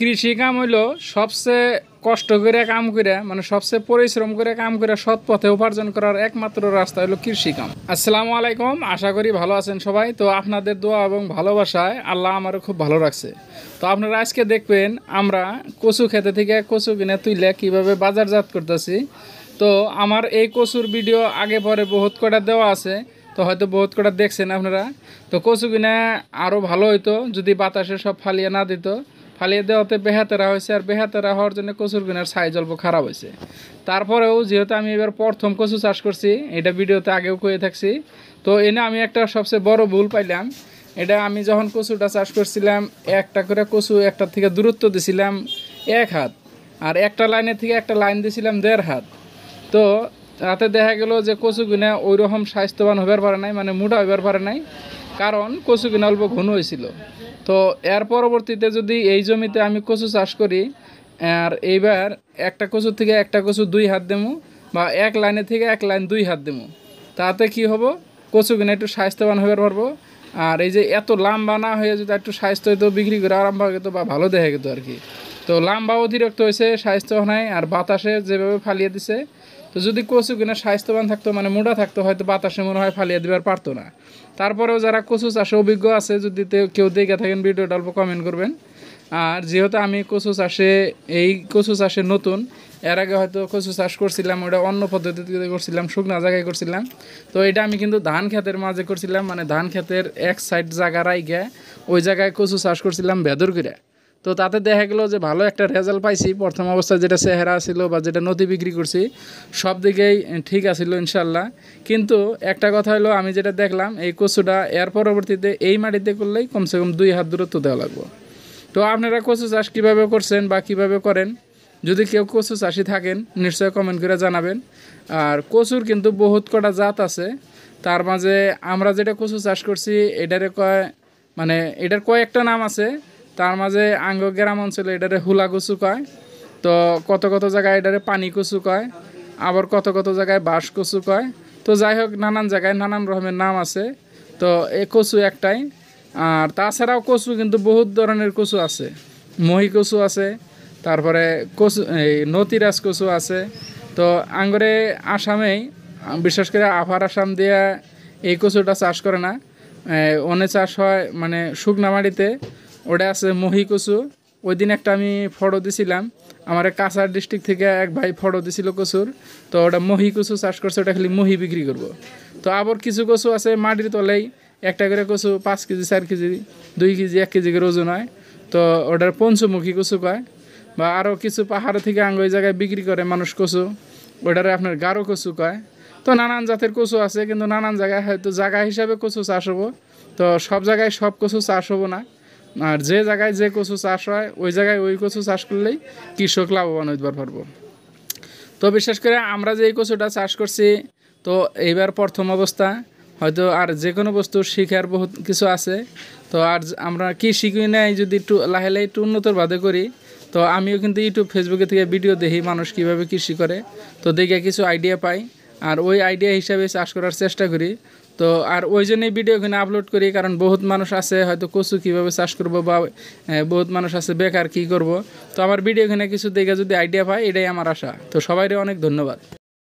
কৃষি কাম হইল সবচেয়ে কষ্ট করে কাম করে মানে সবচেয়ে পরিশ্রম করে কাম করে সৎ পথে উপার্জন করার একমাত্র রাস্তা হলো কৃষি কাম আসসালামু আলাইকুম আশা করি ভালো আছেন সবাই তো আপনাদের দোয়া এবং ভালোবাসায় আল্লাহ আমারও খুব ভালো রাখছে তো আপনারা আজকে দেখবেন আমরা কচু খেতে থেকে কচু কিনে তুইলে কীভাবে বাজারজাত করতেছি তো আমার এই কচুর ভিডিও আগে পরে বহুত কটা দেওয়া আছে তো হয়তো বহুত কটা দেখছেন আপনারা তো কচু কিনে আরও ভালো হইতো যদি বাতাসে সব ফালিয়ে না দিত ফালিয়ে দেওয়াতে বেহাতেরা হয়েছে আর বেহাতেরা হওয়ার জন্য কচুর গুণের সাইজ অল্প খারাপ হয়েছে তারপরেও যেহেতু আমি এবার প্রথম কচু চাষ করছি এটা ভিডিওতে আগেও কয়ে থাকছি তো এনে আমি একটা সবচেয়ে বড় ভুল পাইলাম এটা আমি যখন কচুটা চাষ করছিলাম একটা করে কচু একটা থেকে দূরত্ব দিছিলাম এক হাত আর একটা লাইনের থেকে একটা লাইন দিছিলাম দেড় হাত তো তাতে দেখা গেল যে কচুগুনা ওই রকম স্বাস্থ্যবান হবার পারে নাই মানে মোটা হবার পারে নাই কারণ কচু কিনা অল্প ঘন হয়েছিল তো এর পরবর্তীতে যদি এই জমিতে আমি কচু চাষ করি আর এইবার একটা কচুর থেকে একটা কচু দুই হাত দেবো বা এক লাইনে থেকে এক লাইন দুই হাত দেবো তাতে কি হবো কচু কিনা একটু স্বাস্থ্যবান হয়ে পারবো আর এই যে এত লাম্বা না হয়ে যদি একটু স্বাস্থ্য হইতো বিক্রি করে আরাম হয়ে গেতো বা ভালো দেখা গেতো আর কি তো লাম্বা অতিরিক্ত হয়েছে স্বাস্থ্য নাই আর বাতাসে যেভাবে ফালিয়ে দিছে তো যদি কচু কিনা স্বাস্থ্যবান থাকতো মানে মোটা থাকতো হয়তো বাতাসে মনে হয় ফালিয়ে দেবার পারতো না তারপরেও যারা কচু চাষে অভিজ্ঞ আছে যদি কেউ দেখে থাকেন ভিডিওটা অল্প কমেন্ট করবেন আর যেহেতু আমি কচু চাষে এই কচু চাষে নতুন এর আগে হয়তো কচু চাষ করছিলাম ওটা অন্য পদ্ধতিতে করছিলাম শুকনা জায়গায় করছিলাম তো এটা আমি কিন্তু ধান খেতের মাঝে করছিলাম মানে ধান খেতের এক সাইড জায়গা রাইগে ওই জায়গায় কচু চাষ করছিলাম ভেদর করে তো তাতে দেখা গেলো যে ভালো একটা রেজাল্ট পাইছি প্রথম অবস্থায় যেটা চেহারা ছিল বা যেটা নদী বিক্রি করছি সব দিকেই ঠিক আছিল ইনশাল্লাহ কিন্তু একটা কথা হলো আমি যেটা দেখলাম এই কচুটা এর পরবর্তীতে এই মাটিতে করলেই কমসে কম দুই হাত দূরত্ব দেওয়া লাগবো তো আপনারা কচু চাষ কীভাবে করছেন বা কীভাবে করেন যদি কেউ কচু চাষি থাকেন নিশ্চয়ই কমেন্ট করে জানাবেন আর কচুর কিন্তু বহুত কটা জাত আছে তার মাঝে আমরা যেটা কচু চাষ করছি এটারে কয় মানে এটার কয়েকটা নাম আছে তার মাঝে আঙ্গ গ্রাম অঞ্চলে এটারে হুলা কচু কয় তো কত কত জায়গায় এটারে পানি কচু কয় আবার কত কত জায়গায় বাঁশ কচু কয় তো যাই হোক নানান জায়গায় নানান রকমের নাম আছে তো এ কচু একটাই আর তাছাড়াও কচু কিন্তু বহুত ধরনের কচু আছে মহি কচু আছে তারপরে কচু এই নতিরাজ কচু আছে তো আঙ্গরে আসামেই বিশেষ করে আফার আসাম দিয়ে এই কচুটা চাষ করে না অনে চাষ হয় মানে শুকনা মাটিতে ওটা আছে কচু ওই দিন একটা আমি ফটো দিছিলাম আমার কাছাড় ডিস্ট্রিক্ট থেকে এক ভাই ফটো দিছিল কচুর তো ওটা মহি কচু চাষ করছে ওটা খালি মহি বিক্রি করব। তো আবার কিছু কচু আছে মাটির তলেই একটা করে কচু পাঁচ কেজি চার কেজি দুই কেজি এক কেজি করে ওজন হয় তো ওটার পঞ্চমুখী কচু পায় বা আরও কিছু পাহাড় থেকে আঙ্গ জায়গায় বিক্রি করে মানুষ কচু ওটারে আপনার গারো কচু কয় তো নানান জাতের কচু আছে কিন্তু নানান জায়গায় হয়তো জায়গা হিসাবে কচু চাষ হবো তো সব জায়গায় সব কচু চাষ হবো না আর যে জায়গায় যে কচু চাষ হয় ওই জায়গায় ওই কচু চাষ করলেই কৃষক লাভবান হইতে পারবো তো বিশেষ করে আমরা যে কচুটা চাষ করছি তো এইবার প্রথম অবস্থা হয়তো আর যে কোনো বস্তু শিখার বহুত কিছু আছে তো আর আমরা কি শিখি নাই যদি একটু লাহে লাহে একটু উন্নতর বাদে করি তো আমিও কিন্তু ইউটিউব ফেসবুকে থেকে ভিডিও দেখি মানুষ কীভাবে কৃষি করে তো দেখে কিছু আইডিয়া পাই আর ওই আইডিয়া হিসাবে চাষ করার চেষ্টা করি তো আর ওই জন্যই ভিডিওখানে আপলোড করি কারণ বহুত মানুষ আছে হয়তো কচু কীভাবে চাষ করবো বা বহুত মানুষ আছে বেকার কি করব তো আমার ভিডিওখানে কিছু দেখে যদি আইডিয়া পাই এটাই আমার আশা তো সবাইরে অনেক ধন্যবাদ